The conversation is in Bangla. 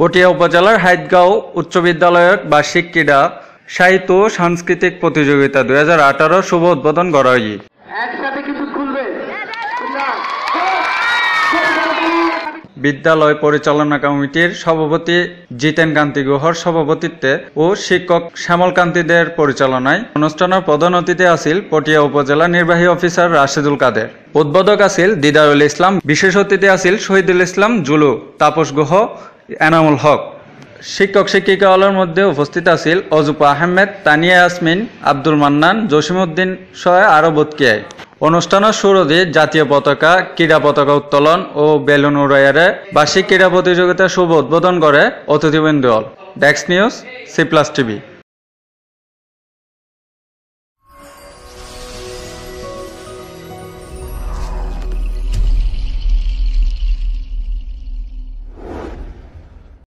পটিয়া উপজেলার হাইদগাঁও উচ্চ বিদ্যালয়ের বার্ষিক ক্রীড়া সাহিত্য সাংস্কৃতিক প্রতিযোগিতা দুই হাজার আঠারো শুভ উদ্বোধন করা হয় বিদ্যালয় পরিচালনা কমিটির সভাপতি জিতেন কান্তি গুহর সভাপতিত্বে ও শিক্ষক শ্যামল কান্তিদের পরিচালনায় অনুষ্ঠানের প্রধান অতিথি আসিল পটিয়া উপজেলা নির্বাহী অফিসার রাশেদুল কাদের উদ্বোধক আসিল দিদারুল ইসলাম বিশেষ অতিথি আসিল শহীদুল ইসলাম জুলু তাপস গুহ এনামুল হক শিক্ষক শিক্ষিকাওয়ালার মধ্যে উপস্থিত আছিল অজুপা আহমেদ তানিয়া আসমিন আব্দুল মান্নান জসিমউদ্দিন সহ আরও বতকিয়ায় অনুষ্ঠানের শুরুতে জাতীয় পতাকা ক্রীড়া পতাকা উত্তোলন ও বেলুন উড়াইয়ারে বার্ষিক ক্রীড়া প্রতিযোগিতা শুভ উদ্বোধন করে অতিথিবৃন্দ ডেক্স নিউজ সি প্লাস টিভি